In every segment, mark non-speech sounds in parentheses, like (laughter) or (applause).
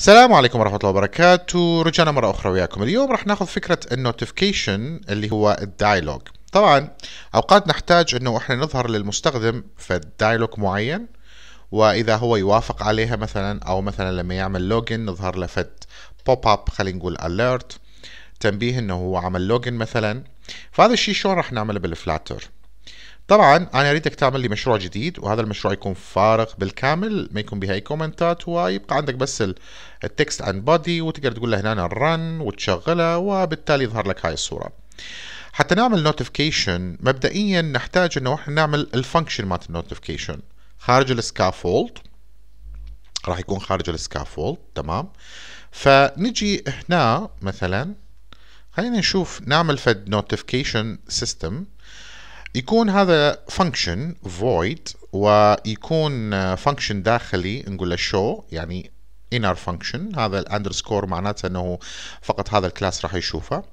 السلام عليكم ورحمة الله وبركاته رجعنا مرة أخرى وياكم اليوم رح ناخذ فكرة النوتيفيكيشن اللي هو الدايلوج طبعا أوقات نحتاج أنه إحنا نظهر للمستخدم في الدايلوج معين وإذا هو يوافق عليها مثلا أو مثلا لما يعمل لوجن نظهر له فد بوب أب خلينا نقول أليرت تنبيه أنه هو عمل لوجن مثلا فهذا الشيء شلون رح نعمله بالفلاتر طبعا انا اريدك تعمل لي مشروع جديد وهذا المشروع يكون فارغ بالكامل ما يكون بهاي اي كومنتات ويبقى عندك بس التكست عن بودي وتقدر تقول له هنا رن وتشغله وبالتالي يظهر لك هاي الصوره حتى نعمل نوتيفيكيشن مبدئيا نحتاج انه احنا نعمل الفانكشن مالت النوتيفيكيشن خارج السكافولد راح يكون خارج السكافولد تمام فنجي هنا مثلا خلينا نشوف نعمل فد نوتيفيكيشن سيستم يكون هذا function void ويكون آه, function داخلي نقول له show يعني inner function هذا underscore معناته انه فقط هذا الكلاس راح يشوفه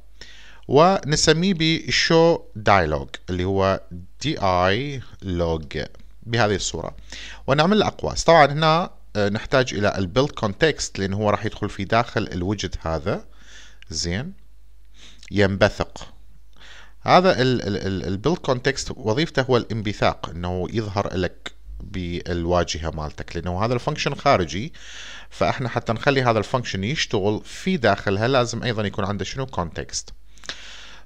ونسميه بشو dialog اللي هو di log بهذه الصورة ونعمل له اقواس طبعا هنا آه، نحتاج الى البيلد كونتكست لان هو راح يدخل في داخل الوجد هذا زين ينبثق هذا البيلد كونتكست وظيفته هو الانبثاق انه يظهر لك بالواجهه مالتك لانه هذا الفانكشن خارجي فاحنا حتى نخلي هذا الفانكشن يشتغل في داخلها لازم ايضا يكون عنده شنو كونتكست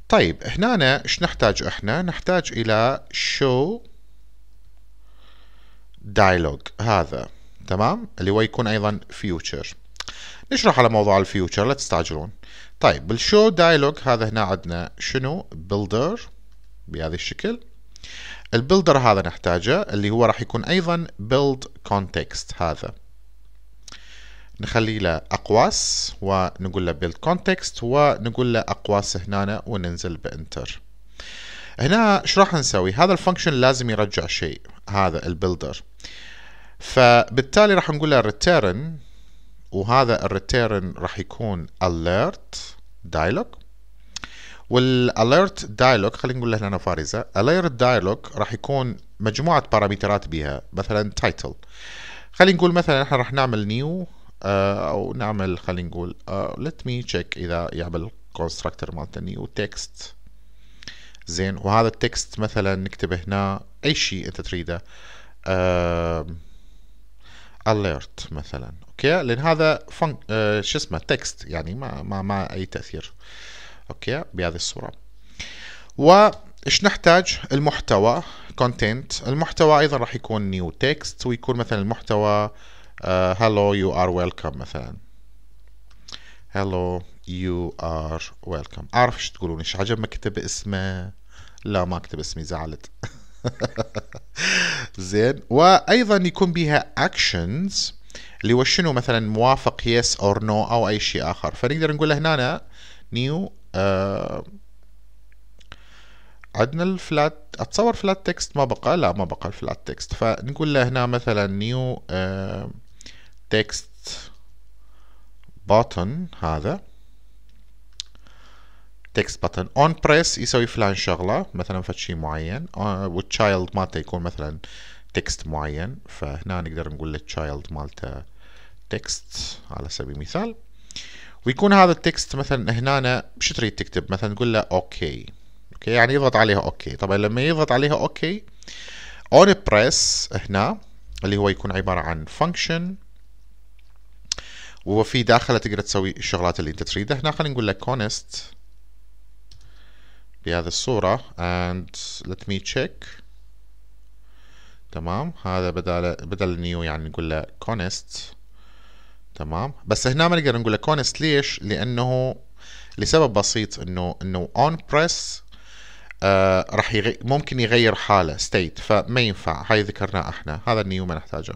طيب هنا ايش نحتاج احنا نحتاج الى show دايلوج هذا تمام اللي هو يكون ايضا future نشرح على موضوع الفيوتشر لا تستعجلون طيب بالشو دايلوج هذا هنا عندنا شنو بيلدر بهذا الشكل البيلدر هذا نحتاجه اللي هو راح يكون ايضا بيلد كونتكست هذا نخلي له اقواس ونقول له بيلد كونتكست ونقول له اقواس هنا وننزل بانتر هنا شو راح نسوي هذا الفانكشن لازم يرجع شيء هذا البيلدر فبالتالي راح نقول له ريتيرن وهذا الريتيرن راح يكون alert دايلوج والاليرت دايلوج خلينا نقول هنا فارزه الالرت دايلوج راح يكون مجموعه بارامترات بها مثلا تايتل خلينا نقول مثلا احنا راح نعمل نيو آه، او نعمل خلينا نقول ليت مي تشيك اذا يعمل constructor مالته نيو تكست زين وهذا التكست مثلا نكتب هنا اي شيء انت تريده alert مثلا اوكي لان هذا فن... آه شو اسمه تكست يعني ما ما ما اي تاثير اوكي بهذه الصوره وايش نحتاج المحتوى كونتنت المحتوى ايضا راح يكون نيو تكست ويكون مثلا المحتوى هلو يو ار ويلكم مثلا هلو يو ار ويلكم اعرف ايش تقولون ايش عجب ما كتب اسمه لا ما كتب اسمي زعلت (laughs) زين وايضا يكون بها اكشنز اللي هو شنو مثلا موافق يس اور نو او اي شيء اخر فنقدر نقول هنا نيو آه عندنا الفلات اتصور فلات تكست ما بقى لا ما بقى الفلات تكست فنقول له هنا مثلا نيو تكست بوتن هذا تكست بوتن اون بريس يسوي فلان شغله مثلا فد شيء معين والتشايلد آه، مالته يكون مثلا آه تكست معين فهنا نقدر نقول له child مالته تكست على سبيل المثال ويكون هذا التكست مثلا هنا شو تريد تكتب مثلا تقول له اوكي اوكي يعني يضغط عليها اوكي طبعا لما يضغط عليها اوكي اون بريس هنا اللي هو يكون عبارة عن فانكشن وفي داخله تقدر تسوي الشغلات اللي انت تريدها هنا خلينا نقول لك كونست بهذه الصورة اند ليت مي تشيك تمام هذا بدل بدل نيو يعني نقول له كونست تمام بس هنا ما نقدر نقول له كونست ليش لانه لسبب بسيط انه انه اون آه، بريس راح يغي... ممكن يغير حاله ستيت فما ينفع هاي ذكرناه احنا هذا النيو ما نحتاجه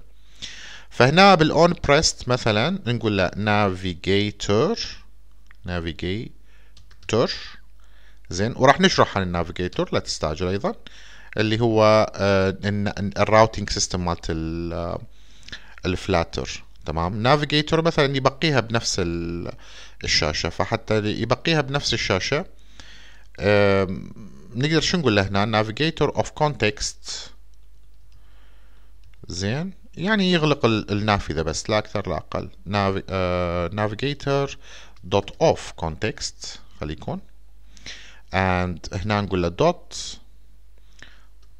فهنا بالاون بريست مثلا نقول له نافيجيتور نافيجيتور زين وراح نشرح عن النافيجيتور لا تستعجل ايضا اللي هو آه، الراوتينج سيستم مالت آه، الفلاتر تمام نافيجيتور مثلا يبقيها بنفس الشاشه فحتى يبقيها بنفس الشاشه نقدر شو نقول له هنا نافيجيتور اوف كونتكست زين يعني يغلق النافذه بس لا اكثر لا اقل آه، نافيجيتور دوت اوف كونتكست خلي يكون and هنا نقول له دوت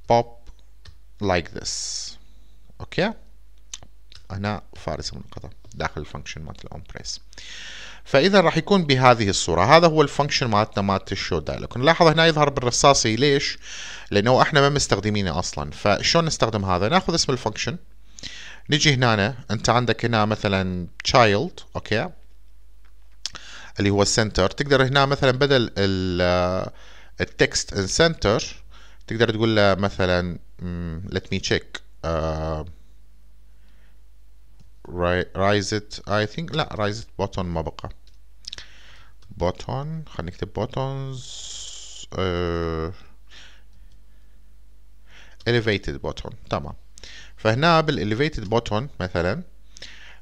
pop like this اوكي هنا فارس منقطع داخل الفانكشن مالت الاون بريس فاذا راح يكون بهذه الصوره هذا هو الفانكشن مالتنا مالت الشو دايلوج نلاحظ هنا يظهر بالرصاصي ليش لانه احنا ما مستخدمينه اصلا فشلون نستخدم هذا ناخذ اسم الفانكشن نجي هنا انت عندك هنا مثلا child اوكي اللي هو سنتر تقدر هنا مثلا بدل التكست ان سنتر تقدر تقول له مثلا let me check uh, rise it I think لا rise it button ما بقى button خلينا نكتب buttons uh, elevated button تمام فهنا بالelevated button مثلا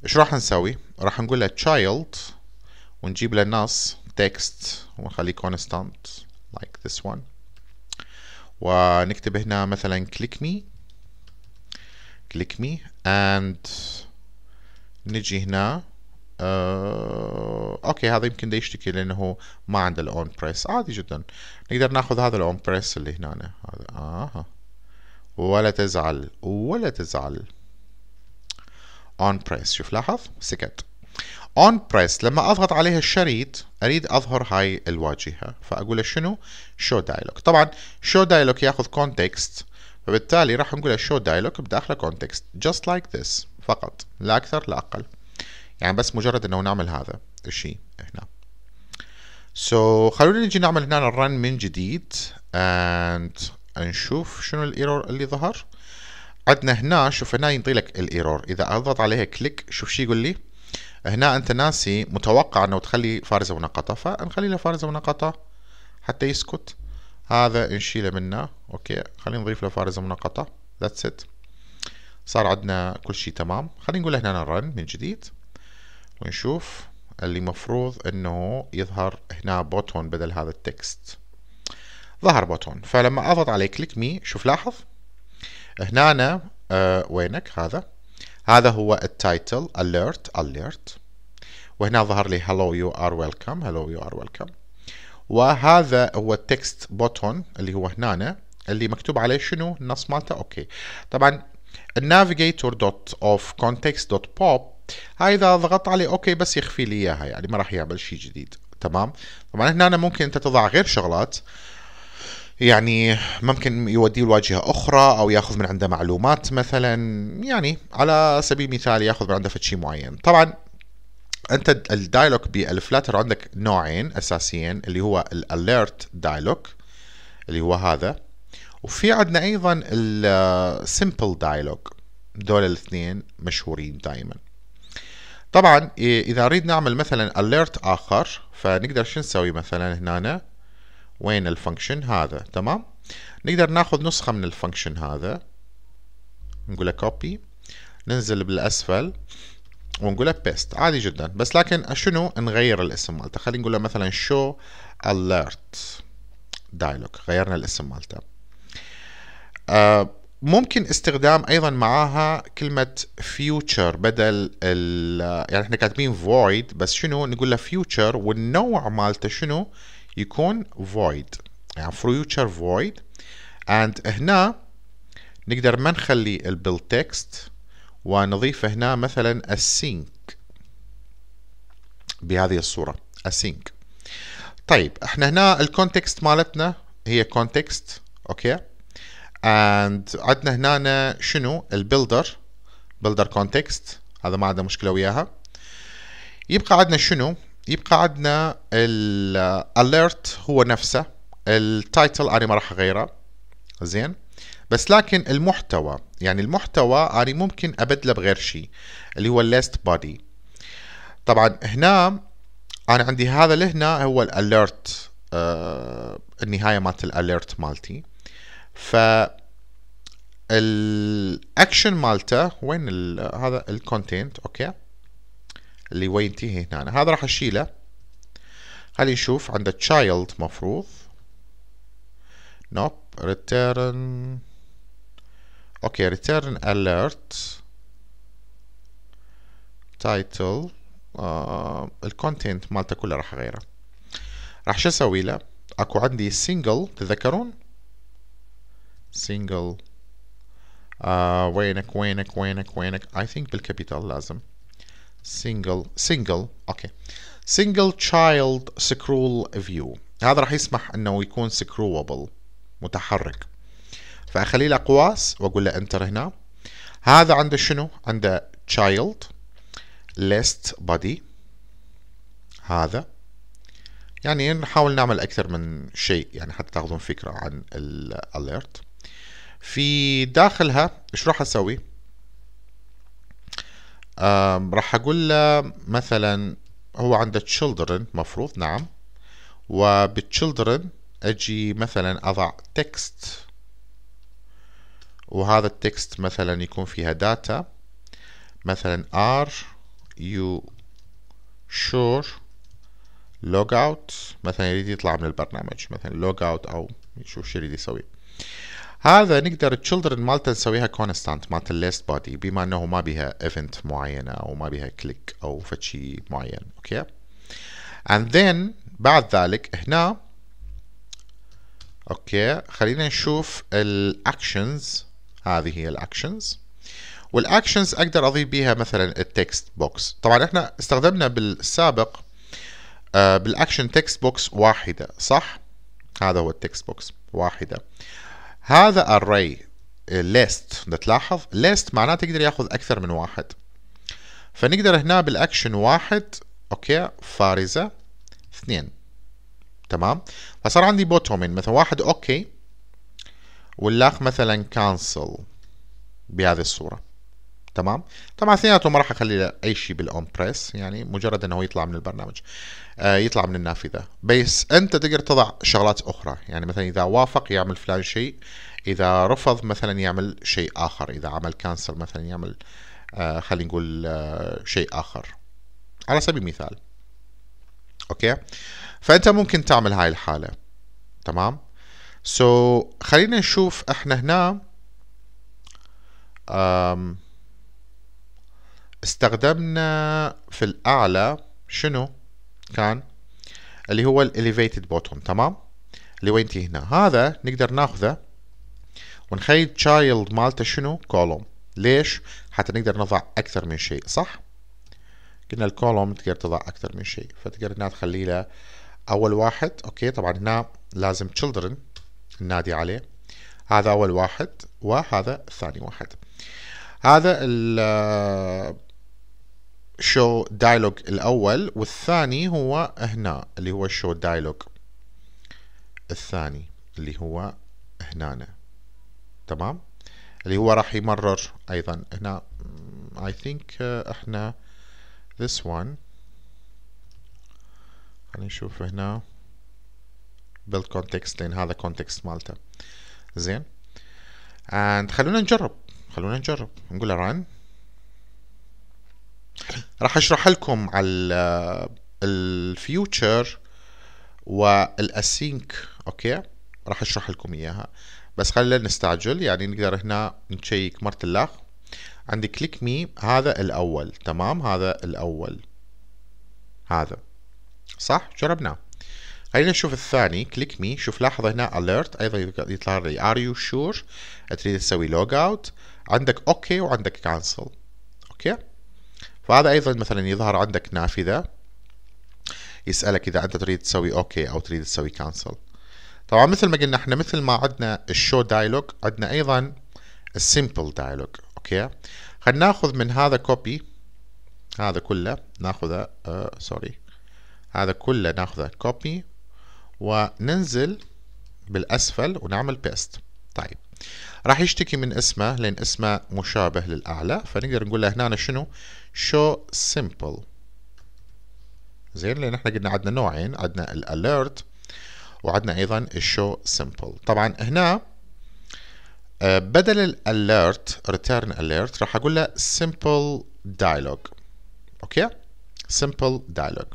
ايش راح نسوي راح نقول له child ونجيب له نص text ونخليه constant like this one ونكتب هنا مثلا click me click me and نجي هنا آه، اوكي هذا يمكن ده يشتكي لانه ما عنده الاون بريس عادي جدا نقدر ناخذ هذا الاون بريس اللي هنا أنا. هذا اها ولا تزعل ولا تزعل اون بريس شوف لاحظ سكت اون بريس لما اضغط عليها الشريط اريد اظهر هاي الواجهه فاقول له شنو شو دايلوج طبعا شو دايلوج ياخذ كونتكست فبالتالي راح نقول له شو دايلوج بداخله كونتكست جاست لايك ذس فقط لا اكثر لا اقل يعني بس مجرد انه نعمل هذا الشيء هنا سو so, خلونا نجي نعمل هنا الرن من جديد اند نشوف شنو الايرور اللي ظهر عندنا هنا شوف هنا ينطي لك الايرور اذا اضغط عليها كليك شوف شو يقول لي هنا انت ناسي متوقع انه تخلي فارزه ونقطه فنخلي له فارزه ونقطه حتى يسكت هذا نشيله منه اوكي خلينا نضيف له فارزه ونقطه ذاتس ات صار عندنا كل شيء تمام خلينا نقول هنا رن من جديد ونشوف اللي مفروض انه يظهر هنا بوتون بدل هذا التكست ظهر بوتون فلما اضغط عليه كليك مي شوف لاحظ هنا أنا آه وينك هذا هذا هو التايتل alert alert وهنا ظهر لي hello you are welcome hello you are welcome وهذا هو التكست بوتون اللي هو هنا اللي مكتوب عليه شنو النص مالته اوكي طبعا النافيجيتور دوت اوف كونتكست دوت بوب هاي اذا ضغطت عليه اوكي بس يخفي لي اياها يعني ما راح يعمل شيء جديد تمام طبعا هنا ممكن انت تضع غير شغلات يعني ممكن يوديه لواجهة أخرى أو ياخذ من عنده معلومات مثلا يعني على سبيل المثال ياخذ من عنده فتشي شيء معين طبعا انت الدايلوج بالفلاتر عندك نوعين اساسيين اللي هو الاليرت دايلوج اللي هو هذا وفي عندنا ايضا السمبل دايلوج دول الاثنين مشهورين دائما طبعا اذا اريد نعمل مثلا اليرت اخر فنقدر شو نسوي مثلا هنا وين الفانكشن هذا تمام نقدر ناخذ نسخة من الفانكشن هذا نقول كوبي ننزل بالاسفل ونقول بيست عادي جدا بس لكن شنو نغير الاسم مالته خلينا نقول مثلا شو alert دايلوج غيرنا الاسم مالته آه، ممكن استخدام ايضا معاها كلمه فيوتشر بدل ال يعني احنا كاتبين void بس شنو نقول له future والنوع مالته شنو يكون void يعني future void and هنا نقدر ما نخلي البيل تكست ونضيف هنا مثلا async بهذه الصورة async طيب احنا هنا الكونتكست مالتنا هي كونتكست اوكي اند عندنا هنا شنو البيلدر بيلدر كونتكست هذا ما عندنا مشكله وياها يبقى عندنا شنو يبقى عندنا الاليرت هو نفسه التايتل انا ما راح اغيره زين بس لكن المحتوى يعني المحتوى انا ممكن ابدله بغير شيء اللي هو الليست بودي طبعا هنا انا عندي هذا لهنا هو الاليرت آه النهايه مالت الاليرت مالتي ف الاكشن مالته وين هذا الكونتنت اوكي اللي وين ينتهي هنا هذا راح اشيله خلي نشوف عند child مفروض نوب nope. return اوكي return alert title آه الكونتنت مالته كله راح اغيره راح شو اسوي له اكو عندي single تتذكرون single آه وينك وينك وينك وينك I think بالكابيتال لازم single single اوكي single child scroll view هذا راح يسمح انه يكون سكروبل متحرك فاخلي له قواس واقول له انتر هنا هذا عنده شنو عنده child list body هذا يعني نحاول نعمل اكثر من شيء يعني حتى تاخذون فكره عن الاليرت في داخلها ايش راح اسوي راح اقول له مثلا هو عنده children مفروض نعم وبالchildren اجي مثلا اضع text وهذا التكست مثلا يكون فيها داتا مثلا are you sure log out مثلا يريد يطلع من البرنامج مثلا log out او يشوف شو يريد يسوي هذا نقدر التشلدرن مالته نسويها كونستانت مالت الليست بودي بما انه ما بيها ايفنت معينه او ما بيها كليك او فشي معين اوكي اند ذن بعد ذلك هنا اوكي خلينا نشوف الاكشنز هذه هي الاكشنز والاكشنز اقدر اضيف بيها مثلا التكست بوكس طبعا احنا استخدمنا بالسابق بالاكشن تكست بوكس واحده صح هذا هو التكست بوكس واحده هذا array list ده تلاحظ list معناه تقدر ياخذ اكثر من واحد فنقدر هنا بالاكشن واحد اوكي فارزه اثنين تمام فصار عندي بوتومين مثلا واحد اوكي واللاخ مثلا كانسل بهذه الصوره تمام طبعا اثنيناتهم ما راح اخلي اي شيء بالاون بريس يعني مجرد انه يطلع من البرنامج آه يطلع من النافذه بس انت تقدر تضع شغلات اخرى يعني مثلا اذا وافق يعمل فلان شيء اذا رفض مثلا يعمل شيء اخر اذا عمل كانسل مثلا يعمل آه خلينا نقول آه شيء اخر على سبيل المثال اوكي فانت ممكن تعمل هاي الحاله تمام سو so, خلينا نشوف احنا هنا أم استخدمنا في الأعلى شنو كان اللي هو الاليفيتد بوتوم تمام اللي وين ينتهي هنا هذا نقدر ناخذه ونخلي تشايلد مالته شنو كولوم ليش حتى نقدر نضع اكثر من شيء صح قلنا الكولوم تقدر تضع اكثر من شيء فتقدر هنا تخلي له اول واحد اوكي طبعا هنا لازم children ننادي عليه هذا اول واحد وهذا ثاني واحد هذا شو دايلوج الأول والثاني هو هنا اللي هو شو دايلوج الثاني اللي هو هنا تمام اللي هو راح يمرر أيضا هنا I think آه، احنا this one خلينا نشوف هنا build context لأن هذا context مالته زين and خلونا نجرب خلونا نجرب نقول له run راح اشرح لكم على الفيوتشر والاسينك اوكي راح اشرح لكم اياها بس خلينا نستعجل يعني نقدر هنا نشيك الاخ عندي كليك مي هذا الاول تمام هذا الاول هذا صح جربناه خلينا نشوف الثاني كليك مي شوف لاحظ هنا اليرت ايضا يطلع لي ار يو شور تريد تسوي لوج اوت عندك اوكي okay وعندك كانسل اوكي okay. فهذا أيضا مثلا يظهر عندك نافذة يسألك إذا أنت تريد تسوي أوكي أو تريد تسوي كانسل طبعا مثل ما قلنا احنا مثل ما عندنا الشو دايلوج عندنا أيضا السيمبل دايلوج أوكي خلينا ناخذ من هذا كوبي هذا كله ناخذه سوري آه، سوري هذا كله ناخذه كوبي وننزل بالأسفل ونعمل بيست طيب راح يشتكي من اسمه لأن اسمه مشابه للأعلى فنقدر نقول له هنا شنو شو سمبل زين لأن احنا قلنا عندنا نوعين عندنا الاليرت وعندنا أيضا الشو سمبل طبعا هنا آه، بدل الاليرت ريتيرن اليرت راح أقول له سمبل دايلوج أوكي سمبل دايلوج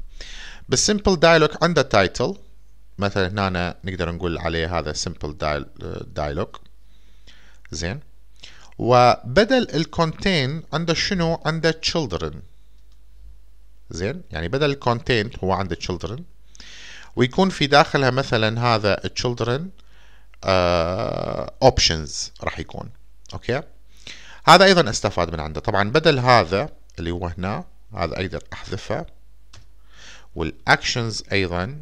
بالسمبل دايلوج عنده تايتل مثلا هنا نقدر نقول عليه هذا سمبل دايلوج آه، زين وبدل الكونتين عنده شنو عنده children زين يعني بدل الكونتينت هو عنده children ويكون في داخلها مثلا هذا children اوبشنز آه، options راح يكون اوكي هذا ايضا استفاد من عنده طبعا بدل هذا اللي هو هنا هذا اقدر احذفه والاكشنز ايضا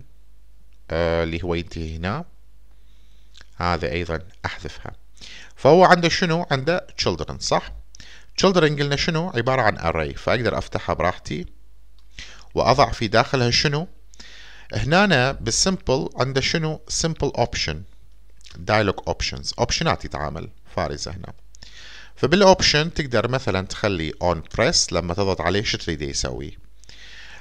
آه، اللي هو ينتهي هنا هذا ايضا احذفها فهو عنده شنو؟ عنده children صح؟ children قلنا شنو؟ عبارة عن array فأقدر أفتحها براحتي وأضع في داخلها شنو؟ هنا بالسمبل عنده شنو؟ simple option dialog options اوبشنات يتعامل فارزة هنا فبالاوبشن تقدر مثلا تخلي on press لما تضغط عليه شو تريده يسوي؟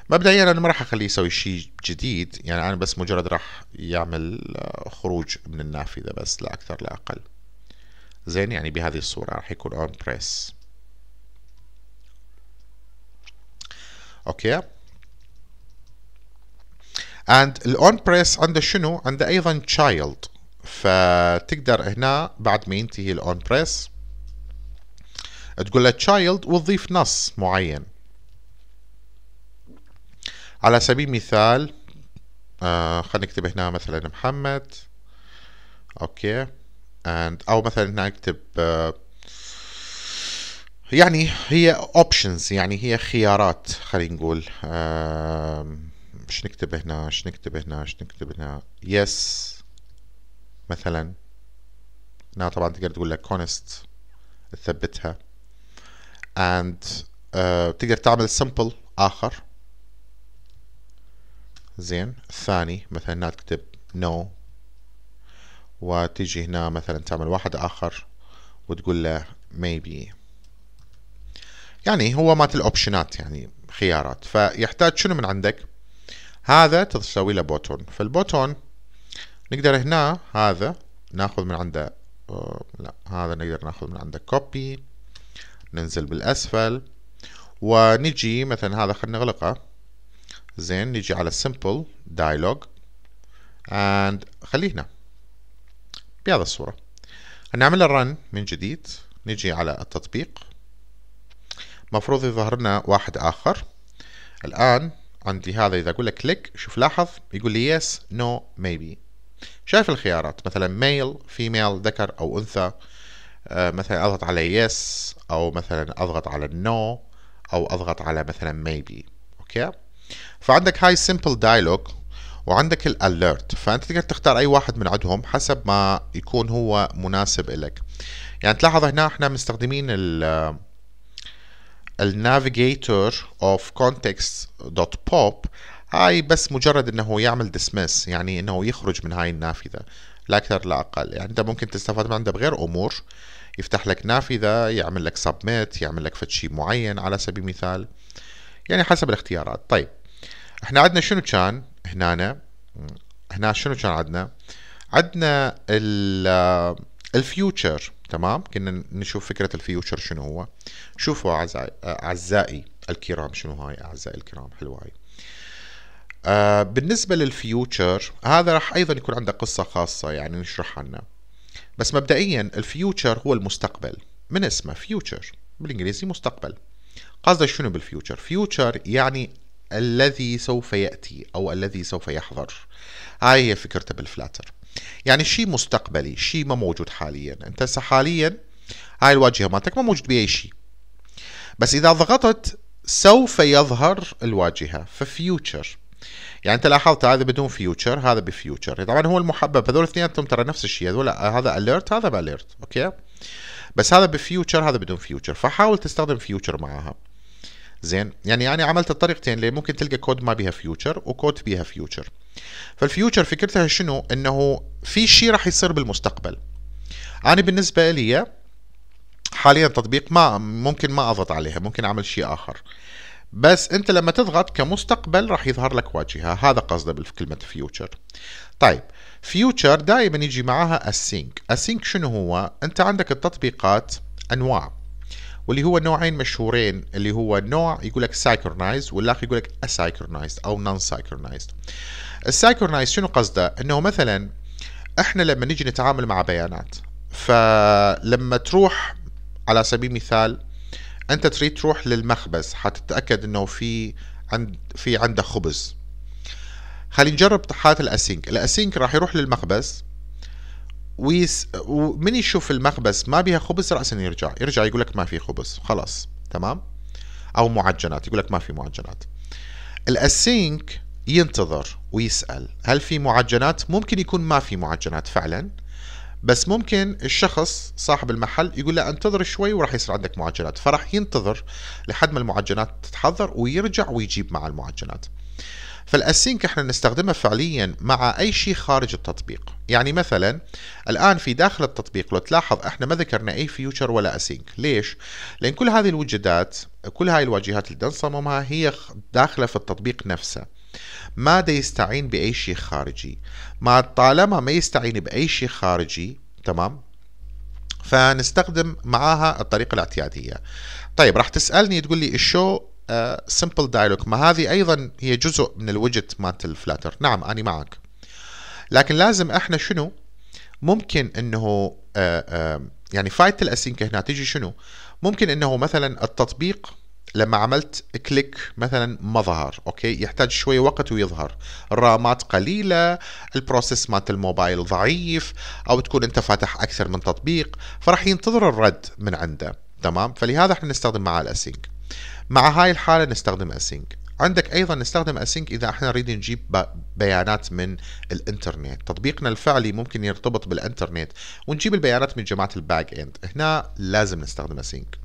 مبدئيا انا ما راح اخليه يسوي شيء جديد يعني انا بس مجرد راح يعمل آه، خروج من النافذه بس لا اكثر لا اقل زين يعني بهذه الصورة راح يكون اون بريس اوكي اند الاون بريس عنده شنو؟ عنده ايضا تشايلد فتقدر هنا بعد ما ينتهي الاون بريس تقول له تشايلد وتضيف نص معين على سبيل المثال آه خلينا نكتب هنا مثلا محمد اوكي and او مثلا هنا اكتب آه، يعني هي اوبشنز يعني هي خيارات خلينا نقول ايش نكتب هنا ايش نكتب هنا ايش نكتب هنا يس مثلا هنا طبعا تقدر تقول لك كونست تثبتها and uh, تقدر تعمل سمبل آخر زين الثاني مثلا تكتب no وتجي هنا مثلا تعمل واحد آخر وتقول له maybe يعني هو مات الأوبشنات يعني خيارات فيحتاج شنو من عندك هذا تسوي له بوتون فالبوتون نقدر هنا هذا ناخذ من عنده آه، لا هذا نقدر ناخذ من عنده كوبي ننزل بالأسفل ونجي مثلا هذا خلينا نغلقه زين نجي على simple dialog and خليه هنا بهذا الصورة هنعمل الرن من جديد نجي على التطبيق مفروض يظهر لنا واحد آخر الآن عندي هذا إذا أقول لك كليك شوف لاحظ يقول لي يس نو ميبي شايف الخيارات مثلا ميل فيميل ذكر أو أنثى آه مثلا أضغط على يس أو مثلا أضغط على نو no أو أضغط على مثلا ميبي أوكي فعندك هاي سمبل دايلوج وعندك الاليرت فانت تقدر تختار اي واحد من عندهم حسب ما يكون هو مناسب لك يعني تلاحظ هنا احنا مستخدمين ال النافيجيتور اوف كونتكست دوت بوب هاي بس مجرد انه يعمل ديسمس يعني انه يخرج من هاي النافذه لا اكثر لا اقل يعني انت ممكن تستفاد من عنده بغير امور يفتح لك نافذه يعمل لك سبميت يعمل لك فد شيء معين على سبيل المثال يعني حسب الاختيارات طيب احنا عندنا شنو كان هنا هنا شنو كان عندنا؟ عندنا الفيوتشر تمام كنا نشوف فكرة الفيوتشر شنو هو شوفوا أعزائي الكرام شنو هاي أعزائي الكرام حلوة هاي آه بالنسبة للفيوتشر هذا راح أيضا يكون عنده قصة خاصة يعني نشرح عنه بس مبدئيا الفيوتشر هو المستقبل من اسمه فيوتشر بالإنجليزي مستقبل قصده شنو بالفيوتشر فيوتشر يعني الذي سوف يأتي أو الذي سوف يحضر هاي هي فكرته بالفلاتر يعني شيء مستقبلي شيء ما موجود حاليا انت هسه حاليا هاي الواجهه مالتك ما موجود بأي شيء بس اذا ضغطت سوف يظهر الواجهه ففيوتشر يعني انت لاحظت هذا بدون فيوتشر هذا بفيوتشر طبعا هو المحبب هذول اثنيناتهم ترى نفس الشيء هذول هذا اليرت هذا باليرت اوكي بس هذا بفيوتشر هذا بدون فيوتشر فحاول تستخدم فيوتشر معاها زين يعني انا عملت الطريقتين ليه ممكن تلقى كود ما بيها فيوتشر وكود بيها فيوتشر فالفيوتشر فكرتها شنو انه في شيء راح يصير بالمستقبل انا بالنسبه لي حاليا تطبيق ما ممكن ما اضغط عليها ممكن اعمل شيء اخر بس انت لما تضغط كمستقبل راح يظهر لك واجهه هذا قصده بكلمه فيوتشر طيب فيوتشر دائما يجي معاها السينك السينك شنو هو انت عندك التطبيقات انواع واللي هو نوعين مشهورين اللي هو نوع يقول لك سايكرونايز والاخر يقول لك اسايكرونايز او نون سايكرونايز السايكرونايز شنو قصده انه مثلا احنا لما نيجي نتعامل مع بيانات فلما تروح على سبيل المثال انت تريد تروح للمخبز حتتاكد انه في عند في عنده خبز خلينا نجرب حاله الاسينك الاسينك راح يروح للمخبز ويس ومن يشوف المخبز ما بيها خبز راسا يرجع يرجع يقول لك ما في خبز خلاص تمام او معجنات يقول لك ما في معجنات الاسينك ينتظر ويسال هل في معجنات ممكن يكون ما في معجنات فعلا بس ممكن الشخص صاحب المحل يقول له انتظر شوي وراح يصير عندك معجنات فراح ينتظر لحد ما المعجنات تتحضر ويرجع ويجيب مع المعجنات فالاسينك احنا نستخدمها فعليا مع اي شيء خارج التطبيق يعني مثلا الان في داخل التطبيق لو تلاحظ احنا ما ذكرنا اي فيوتشر ولا اسينك ليش لان كل هذه الوجدات كل هاي الواجهات اللي نصممها هي داخله في التطبيق نفسه ما دا يستعين باي شيء خارجي ما طالما ما يستعين باي شيء خارجي تمام فنستخدم معاها الطريقه الاعتياديه طيب راح تسالني تقول لي الشو سمبل آه، دايلوج ما هذه ايضا هي جزء من الوجت مالت الفلاتر نعم انا معك لكن لازم احنا شنو ممكن انه uh, uh, يعني فايده الاسينك هنا تجي شنو ممكن انه مثلا التطبيق لما عملت كليك مثلا ما ظهر اوكي يحتاج شويه وقت ويظهر الرامات قليله البروسيس مالت الموبايل ضعيف او تكون انت فاتح اكثر من تطبيق فراح ينتظر الرد من عنده تمام فلهذا احنا نستخدم معاه الاسينك مع هاي الحالة نستخدم async عندك ايضا نستخدم async اذا احنا نريد نجيب بيانات من الانترنت تطبيقنا الفعلي ممكن يرتبط بالانترنت ونجيب البيانات من جماعه الباك اند هنا لازم نستخدم async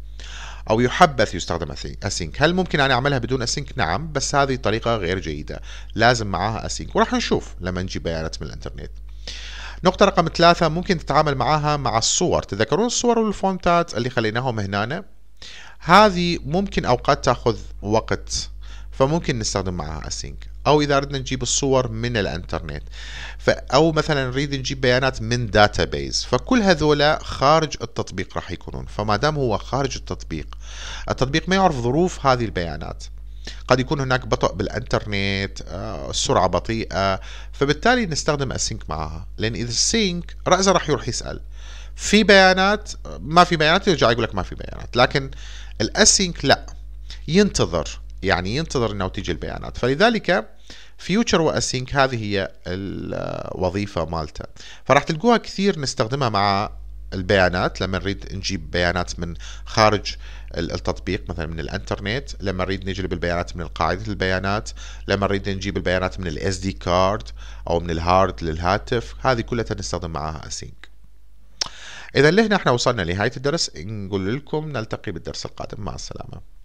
او يحبذ يستخدم async هل ممكن انا يعني اعملها بدون async نعم بس هذه طريقه غير جيده لازم معاها async وراح نشوف لما نجيب بيانات من الانترنت نقطة رقم ثلاثة ممكن تتعامل معاها مع الصور تذكرون الصور والفونتات اللي خليناهم هنا هذه ممكن اوقات تاخذ وقت فممكن نستخدم معها اسينك او اذا اردنا نجيب الصور من الانترنت او مثلا نريد نجيب بيانات من داتابيز فكل هذولا خارج التطبيق راح يكونون فما دام هو خارج التطبيق التطبيق ما يعرف ظروف هذه البيانات قد يكون هناك بطء بالانترنت السرعه آه، بطيئه فبالتالي نستخدم اسينك معها لان اذا السينك راسا راح يروح يسال في بيانات ما في بيانات يرجع يقول لك ما في بيانات لكن الاسينك لا ينتظر يعني ينتظر انه تيجي البيانات فلذلك فيوتشر واسينك هذه هي الوظيفه مالته فراح تلقوها كثير نستخدمها مع البيانات لما نريد نجيب بيانات من خارج التطبيق مثلا من الانترنت لما نريد نجلب البيانات من قاعدة البيانات لما نريد نجيب البيانات من الاس دي كارد او من الهارد للهاتف هذه كلها نستخدم معها اسينك إذا لهنا احنا وصلنا لنهاية الدرس نقول لكم نلتقي بالدرس القادم مع السلامة